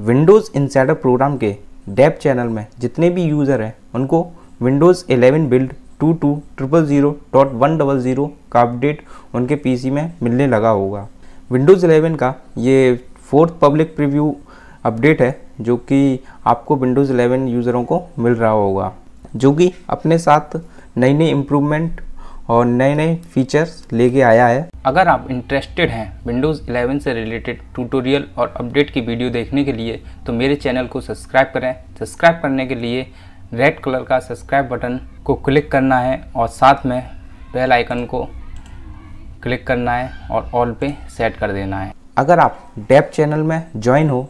Windows Insider program के dev channel में जितने भी यूज़र हैं उनको Windows 11 build two two triple zero dot one double zero का अपडेट उनके पीसी में मिलने लगा होगा विंडोज़ 11 का ये फोर्थ पब्लिक प्रीव्यू अपडेट है जो कि आपको विंडोज़ 11 यूज़रों को मिल रहा होगा जो कि अपने साथ नई नई इम्प्रूवमेंट और नए नए फीचर्स लेके आया है अगर आप इंटरेस्टेड हैं विंडोज़ 11 से रिलेटेड ट्यूटोरियल और अपडेट की वीडियो देखने के लिए तो मेरे चैनल को सब्सक्राइब करें सब्सक्राइब करने के लिए रेड कलर का सब्सक्राइब बटन को क्लिक करना है और साथ में बेल आइकन को क्लिक करना है और ऑल पे सेट कर देना है अगर आप डेप चैनल में ज्वाइन हो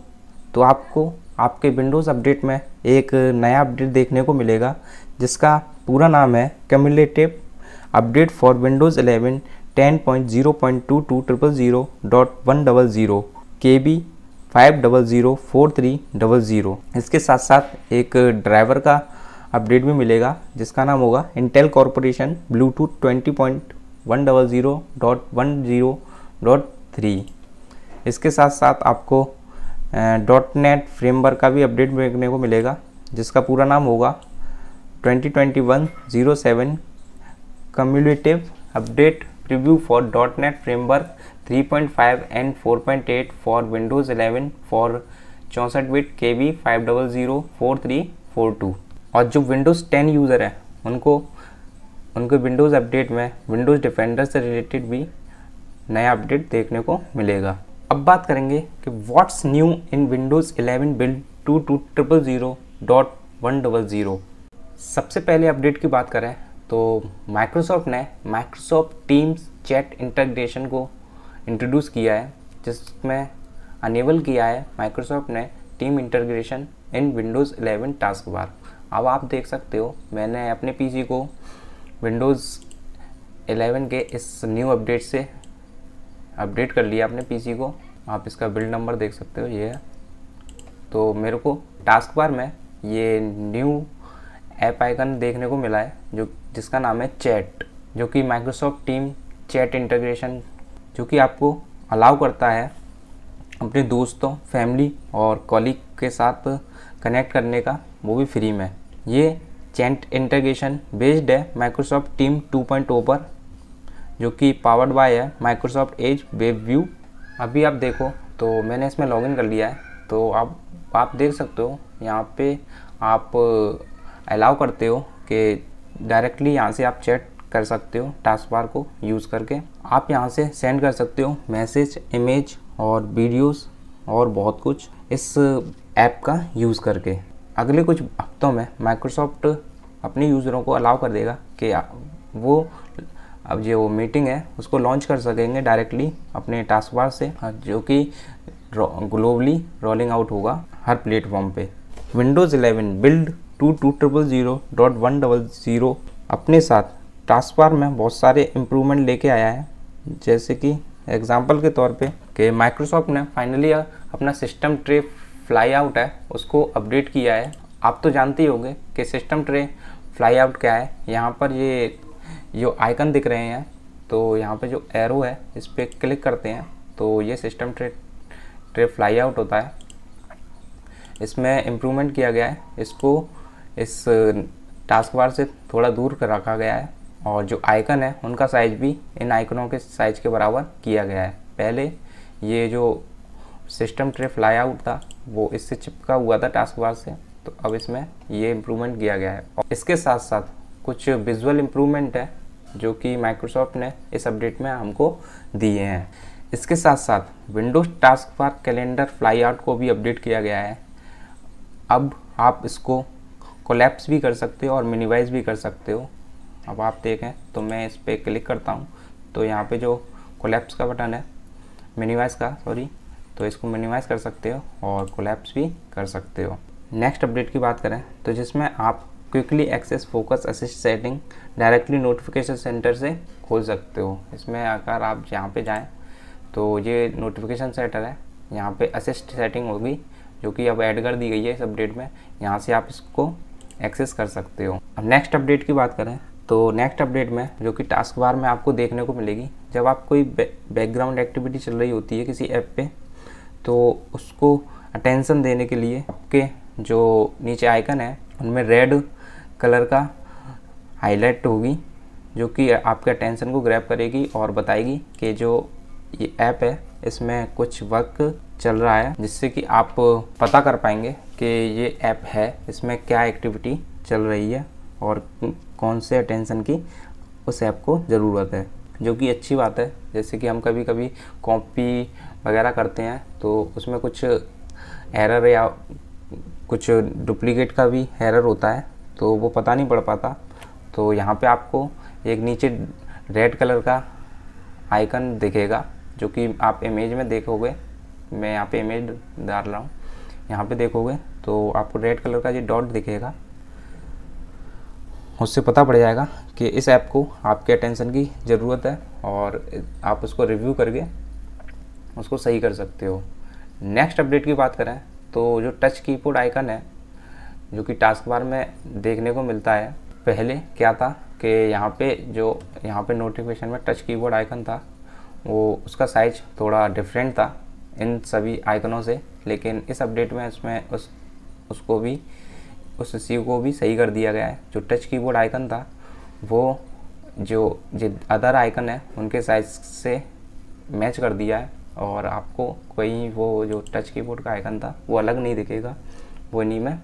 तो आपको आपके विंडोज़ अपडेट में एक नया अपडेट देखने को मिलेगा जिसका पूरा नाम है cumulative update for Windows eleven ten point zero point two two triple zero dot one double zero K B five double zero four three double zero इसके साथ साथ एक ड्राइवर का अपडेट भी मिलेगा जिसका नाम होगा Intel corporation Bluetooth twenty point one double zero dot one zero dot three इसके साथ साथ आपको डॉट नेट फ्रेमवर्क का भी अपडेट देखने को मिलेगा जिसका पूरा नाम होगा twenty twenty one zero seven update for dot net framework three point five Framework four point eight for Windows eleven for चौंसठ bit K B five double zero four three four two और जो Windows ten user हैं उनको उनके Windows update में Windows Defender से related भी नया अपडेट देखने को मिलेगा अब बात करेंगे कि what's new in Windows eleven build two two triple zero dot one double zero सबसे पहले अपडेट की बात करें तो माइक्रोसॉफ्ट ने माइक्रोसॉफ्ट टीम्स चैट इंटरग्रेशन को इंट्रोड्यूस किया है जिसमें अनेबल किया है माइक्रोसॉफ्ट ने team integration in Windows 11 taskbar अब आप देख सकते हो मैंने अपने पीसी को विंडोज़ 11 के इस न्यू अपडेट से अपडेट कर लिया अपने पीसी को आप इसका बिल्ड नंबर देख सकते हो ये है तो मेरे को टास्क बार में ये न्यू ऐप आइकन देखने को मिला है जो जिसका नाम है चैट जो कि माइक्रोसॉफ्ट टीम चैट इंटीग्रेशन जो कि आपको अलाउ करता है अपने दोस्तों फैमिली और कॉलिग के साथ कनेक्ट करने का वो भी फ्री में ये चैट इंटीग्रेशन बेस्ड है माइक्रोसॉफ्ट टीम 2.0 पर जो कि पावर्ड बाय है माइक्रोसॉफ्ट एज वेब व्यू अभी आप देखो तो मैंने इसमें लॉगिन कर लिया है तो आप आप देख सकते हो यहाँ पे आप अलाउ करते हो कि डायरेक्टली यहाँ से आप चैट कर सकते हो टास्क बार को यूज़ करके आप यहाँ से सेंड कर सकते हो मैसेज इमेज और वीडियोस और बहुत कुछ इस ऐप का यूज़ करके अगले कुछ हफ्तों में माइक्रोसॉफ्ट अपने यूज़रों को अलाउ कर देगा कि वो अब जो वो मीटिंग है उसको लॉन्च कर सकेंगे डायरेक्टली अपने टास्क बार से हाँ, जो कि ग्लोबली रोलिंग आउट होगा हर प्लेटफॉर्म पे Windows 11 build two two triple zero dot one double zero अपने साथ ट्रांसफार में बहुत सारे इम्प्रूवमेंट लेके आया है जैसे कि एग्जाम्पल के तौर पे कि माइक्रोसॉफ्ट ने फाइनली अपना सिस्टम ट्रे फ्लाई आउट है उसको अपडेट किया है आप तो जानते ही होंगे कि सिस्टम ट्रे फ्लाई आउट क्या है यहाँ पर ये जो आइकन दिख रहे हैं तो यहाँ पर जो एरो है इस पर क्लिक करते हैं तो ये system tray tray flyout होता है इसमें इम्प्रूवमेंट किया गया है इसको इस टास्क बार से थोड़ा दूर कर रखा गया है और जो आइकन है उनका साइज भी इन आइकनों के साइज के बराबर किया गया है पहले ये जो सिस्टम ट्रे फ्लाई आउट था वो इससे चिपका हुआ था टास्क बार से तो अब इसमें ये इम्प्रूवमेंट किया गया है और इसके साथ साथ कुछ विजुअल इम्प्रूवमेंट है जो कि माइक्रोसॉफ्ट ने इस अपडेट में हमको दिए हैं इसके साथ साथ Windows taskbar calendar flyout को भी अपडेट किया गया है अब आप इसको कोलेप्स भी कर सकते हो और मिनिमाइज भी कर सकते हो अब आप देखें तो मैं इस पर क्लिक करता हूँ तो यहाँ पे जो कोलेप्स का बटन है मिनिमाइज का सॉरी तो इसको मिनिमाइज कर सकते हो और कोलेप्स भी कर सकते हो नेक्स्ट अपडेट की बात करें तो जिसमें आप quickly access focus assist setting directly notification centre से खोल सकते हो इसमें अगर आप यहाँ पे जाएं तो ये नोटिफिकेशन सेंटर है यहाँ पे असिस्ट सेटिंग होगी जो कि अब ऐड कर दी गई है इस अपडेट में यहाँ से आप इसको एक्सेस कर सकते हो अब नेक्स्ट अपडेट की बात करें तो नेक्स्ट अपडेट में जो कि टास्क बार में आपको देखने को मिलेगी जब आप कोई बैकग्राउंड एक्टिविटी चल रही होती है किसी ऐप पे तो उसको अटेंशन देने के लिए आपके जो नीचे आइकन है उनमें रेड कलर का हाईलाइट होगी जो कि आपके अटेंशन को ग्रैप करेगी और बताएगी कि जो ये ऐप है इसमें कुछ वर्क चल रहा है जिससे कि आप पता कर पाएंगे कि ये ऐप है इसमें क्या एक्टिविटी चल रही है और कौन से अटेंशन की उस ऐप को ज़रूरत है जो कि अच्छी बात है जैसे कि हम कभी कभी कॉपी वगैरह करते हैं तो उसमें कुछ एरर या कुछ डुप्लीकेट का भी एरर होता है तो वो पता नहीं पड़ पाता तो यहाँ पे आपको एक नीचे रेड कलर का आइकन दिखेगा जो कि आप इमेज में देखोगे मैं यहाँ पे इमेज डाल रहा हूँ यहाँ पे देखोगे तो आपको रेड कलर का जो डॉट दिखेगा उससे पता पड़ जाएगा कि इस ऐप को आपके अटेंशन की ज़रूरत है और आप उसको रिव्यू करके उसको सही कर सकते हो नेक्स्ट अपडेट की बात करें तो जो टच कीपोर्ड आइकन है जो कि टास्क बार में देखने को मिलता है पहले क्या था कि यहाँ पे जो यहाँ पे नोटिफिकेशन में टच कीबोर्ड आइकन था वो उसका साइज थोड़ा डिफरेंट था इन सभी आइकनों से लेकिन इस अपडेट में उसमें उस उसको भी उस सी को भी सही कर दिया गया है जो टच कीबोर्ड आइकन था वो जो जो अदर आइकन है उनके साइज से मैच कर दिया है और आपको कोई वो जो टच कीबोर्ड का आइकन था वो अलग नहीं दिखेगा वो इन्हीं में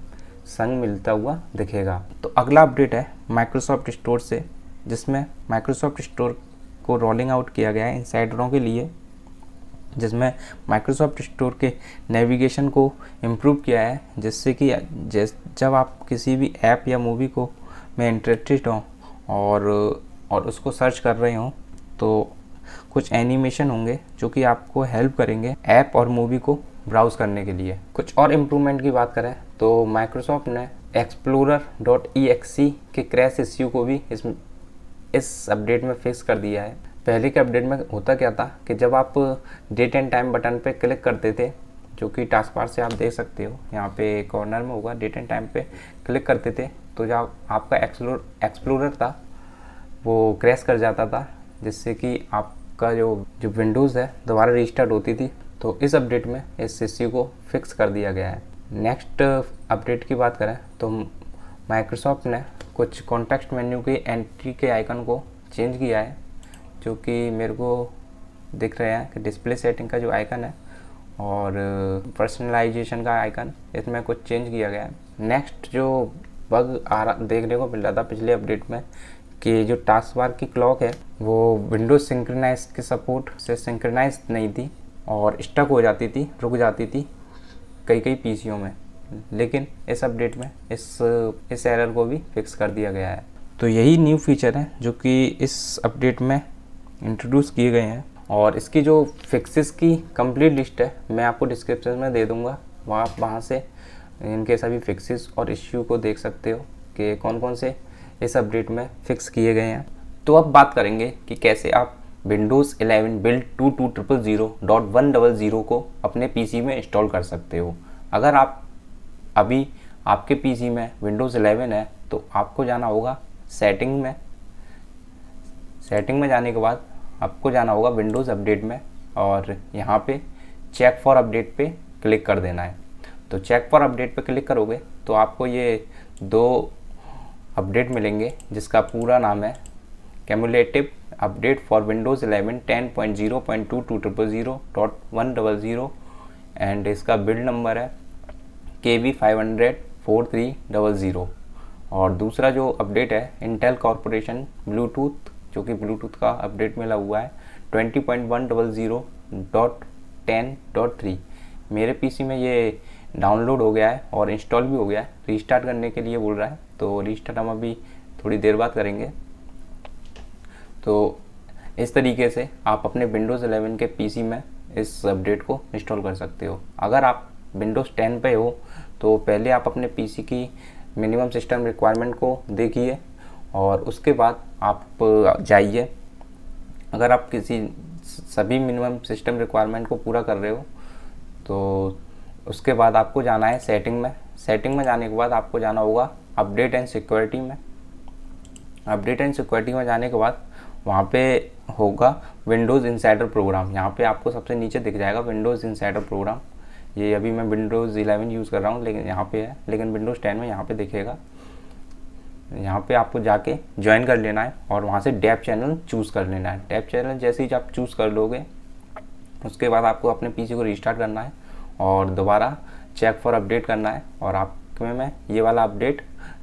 संग मिलता हुआ दिखेगा तो अगला अपडेट है माइक्रोसॉफ्ट स्टोर से जिसमें माइक्रोसॉफ्ट स्टोर को रोलिंग आउट किया गया है साइडरों के लिए जिसमें माइक्रोसॉफ्ट स्टोर के नेविगेशन को इम्प्रूव किया है जिससे कि जैस जब आप किसी भी ऐप या मूवी को में इंटरेस्टेड हों और और उसको सर्च कर रहे हों तो कुछ एनिमेशन होंगे जो कि आपको हेल्प करेंगे ऐप और मूवी को ब्राउज करने के लिए कुछ और इम्प्रूवमेंट की बात करें तो माइक्रोसॉफ्ट ने एक्सप्लोर डॉट ई के क्रैश इश्यू को भी इस इस अपडेट में फिक्स कर दिया है पहले के अपडेट में होता क्या था कि जब आप डेट एंड टाइम बटन पे क्लिक करते थे जो कि टास्क बार से आप देख सकते हो यहाँ पे कॉर्नर में होगा डेट एंड टाइम पे क्लिक करते थे तो जब आपका एक्सप्लोर एक्सप्लोरर था वो क्रैश कर जाता था जिससे कि आपका जो जो विंडोज़ है दोबारा रिस्टार्ट होती थी तो इस अपडेट में इस इश्यू को फिक्स कर दिया गया है नेक्स्ट अपडेट की बात करें तो माइक्रोसॉफ्ट ने कुछ कॉन्टेक्स्ट मेन्यू के एंट्री के आइकन को चेंज किया है जो कि मेरे को दिख रहे हैं कि डिस्प्ले सेटिंग का जो आइकन है और पर्सनलाइजेशन uh, का आइकन इसमें कुछ चेंज किया गया है नेक्स्ट जो बग आ रहा देखने को मिल रहा था पिछले अपडेट में कि जो टास्क बार की क्लॉक है वो विंडोज सिंक्रनाइज के सपोर्ट से सिंक्रनाइज नहीं थी और स्टक हो जाती थी रुक जाती थी कई कई पीसीओ में लेकिन इस अपडेट में इस इस एरर को भी फिक्स कर दिया गया है तो यही न्यू फीचर है जो कि इस अपडेट में इंट्रोड्यूस किए गए हैं और इसकी जो फिक्सेस की कंप्लीट लिस्ट है मैं आपको डिस्क्रिप्शन में दे दूंगा वहाँ आप वहाँ से इनके सभी फिक्सेस और इश्यू को देख सकते हो कि कौन कौन से इस अपडेट में फिक्स किए गए हैं तो अब बात करेंगे कि कैसे आप Windows eleven build two two triple zero dot one double zero को अपने पीसी में इंस्टॉल कर सकते हो अगर आप अभी आपके पीसी में विंडोज़ 11 है तो आपको जाना होगा सेटिंग में सेटिंग में जाने के बाद आपको जाना होगा विंडोज़ अपडेट में और यहाँ पे चेक फॉर अपडेट पे क्लिक कर देना है तो चेक फॉर अपडेट पे क्लिक करोगे तो आपको ये दो अपडेट मिलेंगे जिसका पूरा नाम है cumulative update for Windows 11 10.0.2 two triple zero dot one double zero and इसका बिल्ड नंबर है K B five hundred four three double zero और दूसरा जो अपडेट है इंटेल कॉरपोरेशन ब्लूटूथ जो कि ब्लूटूथ का अपडेट मिला हुआ है twenty point one double zero dot ten dot three मेरे पीसी में ये डाउनलोड हो गया है और इंस्टॉल भी हो गया है रिस्टार्ट करने के लिए बोल रहा है तो रिस्टार्ट हम अभी थोड़ी देर बाद करेंगे तो इस तरीके से आप अपने विंडोज़ 11 के पीसी में इस अपडेट को इंस्टॉल कर सकते हो अगर आप विंडोज़ टेन पे हो तो पहले आप अपने पीसी की मिनिमम सिस्टम रिक्वायरमेंट को देखिए और उसके बाद आप जाइए अगर आप किसी सभी मिनिमम सिस्टम रिक्वायरमेंट को पूरा कर रहे हो तो उसके बाद आपको जाना है सेटिंग में सेटिंग में जाने के बाद आपको जाना होगा अपडेट एंड सिक्योरिटी में अपडेट एंड सिक्योरिटी में जाने के बाद वहाँ पे होगा विंडोज़ इंसाइडर प्रोग्राम यहाँ पे आपको सबसे नीचे दिख जाएगा विंडोज़ इंसाइडर प्रोग्राम ये अभी मैं विंडोज़ इलेवन यूज़ कर रहा हूँ लेकिन यहाँ पे है लेकिन विंडोज़ टेन में यहाँ पे देखेगा यहाँ पे आपको जाके ज्वाइन कर लेना है और वहाँ से डैप चैनल चूज़ कर लेना है डैप चैनल जैसे ही आप चूज़ कर लोगे उसके बाद आपको अपने पी को रिस्टार्ट करना है और दोबारा चेक फॉर अपडेट करना है और आप में, में ये वाला अपडेट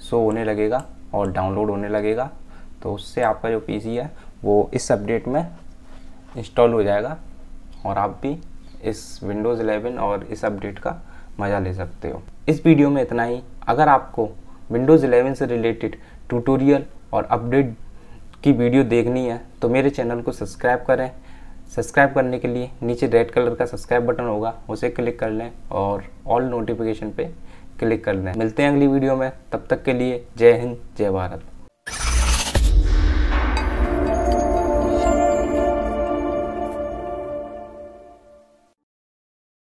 शो होने लगेगा और डाउनलोड होने लगेगा तो उससे आपका जो पीसी है वो इस अपडेट में इंस्टॉल हो जाएगा और आप भी इस विंडोज़ 11 और इस अपडेट का मज़ा ले सकते हो इस वीडियो में इतना ही अगर आपको विंडोज़ 11 से रिलेटेड ट्यूटोरियल और अपडेट की वीडियो देखनी है तो मेरे चैनल को सब्सक्राइब करें सब्सक्राइब करने के लिए नीचे रेड कलर का सब्सक्राइब बटन होगा उसे क्लिक कर लें और ऑल नोटिफिकेशन पे क्लिक कर लें मिलते हैं अगली वीडियो में तब तक के लिए जय हिंद जय भारत